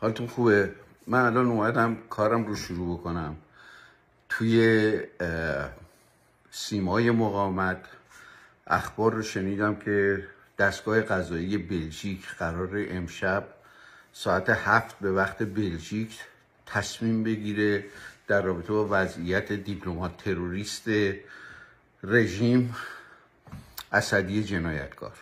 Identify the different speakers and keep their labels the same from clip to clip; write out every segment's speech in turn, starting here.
Speaker 1: حالتون خوبه من الان اومدم کارم رو شروع بکنم توی سیمای مقامت اخبار رو شنیدم که دستگاه قضایی بلژیک قرار امشب ساعت هفت به وقت بلژیک تصمیم بگیره در رابطه با وضعیت دیپلمات تروریست رژیم اسدی جنایتکار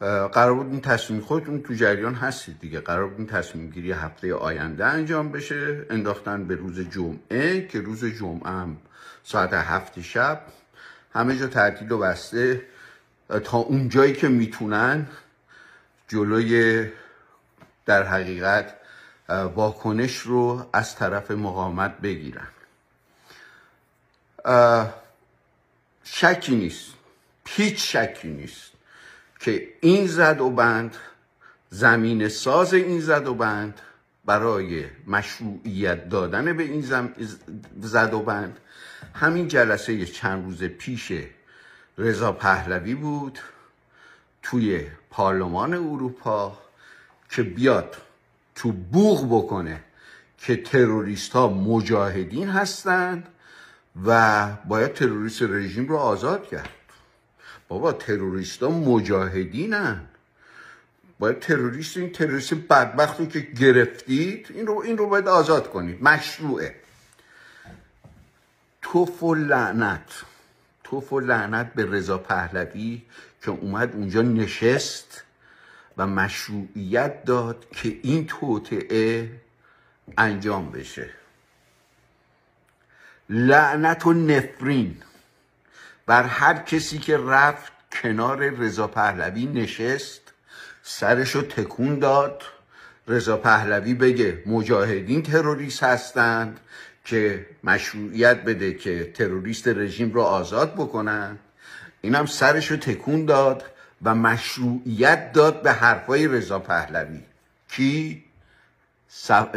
Speaker 1: قرار بود این تصمیم خودتون تو جریان هستید دیگه قرار بود این تصمیم گیری هفته آینده انجام بشه انداختن به روز جمعه که روز جمعه هم ساعت هفت شب همه جا تعطیل و بسته تا اون جایی که میتونن جلوی در حقیقت واکنش رو از طرف مقامت بگیرن شکی نیست هیچ شکی نیست که این زد و بند زمین ساز این زد و بند برای مشروعیت دادن به این زد و بند همین جلسه چند روز پیش رضا پهلوی بود توی پارلمان اروپا که بیاد تو بوغ بکنه که تروریست ها مجاهدین هستند و باید تروریست رژیم رو آزاد کرد بابا مجاهدین مجاهدینن باید تروریست این تروریست رو که گرفتید این رو این رو باید آزاد کنید مشروعه توف و لعنت توف و لعنت به رضا پهلوی که اومد اونجا نشست و مشروعیت داد که این توطعه انجام بشه لعنت و نفرین بر هر کسی که رفت کنار رضا پهلوی نشست سرش رو تکون داد رضا پهلوی بگه مجاهدین تروریست هستند که مشروعیت بده که تروریست رژیم رو آزاد بکنن اینم سرش رو تکون داد و مشروعیت داد به حرفای رضا پهلوی کی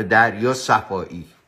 Speaker 1: دریا صفایی